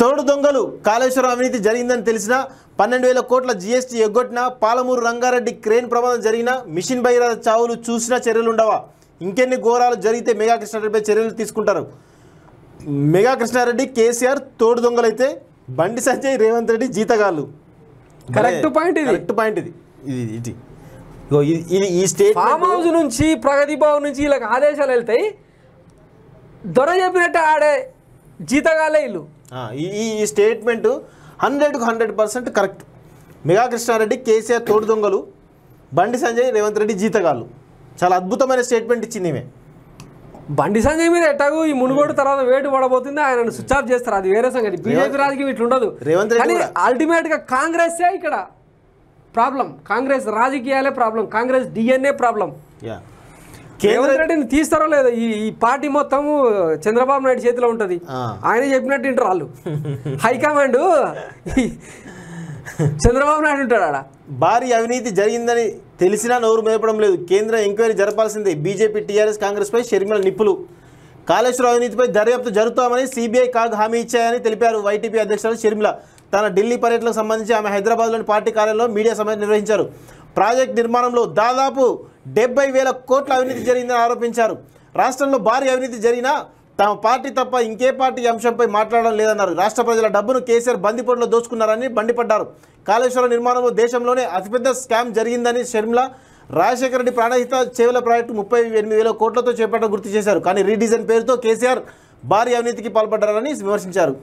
తోడు దొంగలు కాళేశ్వరం అవినీతి జరిగిందని తెలిసిన పన్నెండు వేల కోట్ల జీఎస్టీ ఎగ్గొట్టిన పాలమూరు రంగారెడ్డి క్రేన్ ప్రమాదం జరిగిన మిషన్ బైరాజ చావులు చూసినా చర్యలుండవా ఇంకెన్ని ఘోరాలు జరిగితే మెగా కృష్ణారెడ్డిపై చర్యలు తీసుకుంటారు మెగా కృష్ణారెడ్డి కేసీఆర్ తోడు దొంగలైతే బండి సంజయ్ రేవంత్ రెడ్డి జీతగాళ్ళు కరెక్ట్ పాయింట్ ఇది కరెక్ట్ పాయింట్ ఇది ఇది ఇది ఇది ఈ స్టేట్ ఫామ్ హౌస్ నుంచి ప్రగతి భవన్ నుంచి ఇలా ఆదేశాలు వెళ్తాయి దొర చెప్పినట్టు ఆడే జీతగాలే ఇల్లు ఈ స్టేట్మెంట్ హండ్రెడ్కు hundred percent correct Megha Krishna Reddy KCR తోడు దొంగలు బండి సంజయ్ రేవంత్ రెడ్డి జీతగాళ్ళు చాలా అద్భుతమైన స్టేట్మెంట్ ఇచ్చింది ఈమె బండి సంజయ్ మీద ఎట్టాగు ఈ మునుగోడు తర్వాత వేటు పడబోతుంది ఆయన స్విచ్ ఆఫ్ చేస్తారు అది వేరే సంగతి బీజేపీ రాజకీయం ఇట్లా ఉండదు రేవంత్ రెడ్డి అల్టిమేట్ గా కాంగ్రెస్ ఇక్కడ ప్రాబ్లం కాంగ్రెస్ రాజకీయాలే ప్రాబ్లం కాంగ్రెస్ డిఎన్ఏ ప్రాబ్లం కేంద్ర రెడ్డిని తీస్తారో లేదా ఈ పార్టీ మొత్తం చంద్రబాబు నాయుడు చేతిలో ఉంటుంది ఆయన చెప్పినట్టు వింటారు వాళ్ళు హైకమాండ్ చంద్రబాబు నాయుడు ఉంటాడు ఆడ భారీ అవినీతి జరిగిందని తెలిసినా నోరు మేపడం లేదు కేంద్రం ఎంక్వైరీ జరపాల్సిందే బీజేపీ టీఆర్ఎస్ కాంగ్రెస్పై షర్మిల నిప్పులు కాళేశ్వర అవినీతిపై దర్యాప్తు జరుగుతామని సిబిఐ కాగ్ హామీ ఇచ్చాయని తెలిపారు వైటీపీ అధ్యక్షురాలు షర్మిల తన ఢిల్లీ పర్యటనకు సంబంధించి ఆమె హైదరాబాద్లోని పార్టీ కార్యాలయంలో మీడియా సమయం నిర్వహించారు ప్రాజెక్ట్ నిర్మాణంలో దాదాపు డెబ్బై వేల కోట్ల అవినీతి జరిగిందని ఆరోపించారు రాష్ట్రంలో భారీ అవినీతి జరిగినా తమ పార్టీ తప్ప ఇంకే పార్టీ అంశంపై మాట్లాడడం లేదన్నారు రాష్ట్ర ప్రజల డబ్బును కేసీఆర్ బందిపోటులో దోచుకున్నారని బండిపడ్డారు కాళేశ్వరం నిర్మాణంలో దేశంలోనే అతిపెద్ద స్కామ్ జరిగిందని షర్మిల రాజశేఖర రెడ్డి ప్రాణహిత చేవల ప్రాజెక్టు ముప్పై ఎనిమిది వేల కోట్లతో చేపట్టడం గుర్తు చేశారు కానీ రీడిజైన్ పేరుతో కేసీఆర్ భారీ అవినీతికి పాల్పడ్డారని విమర్శించారు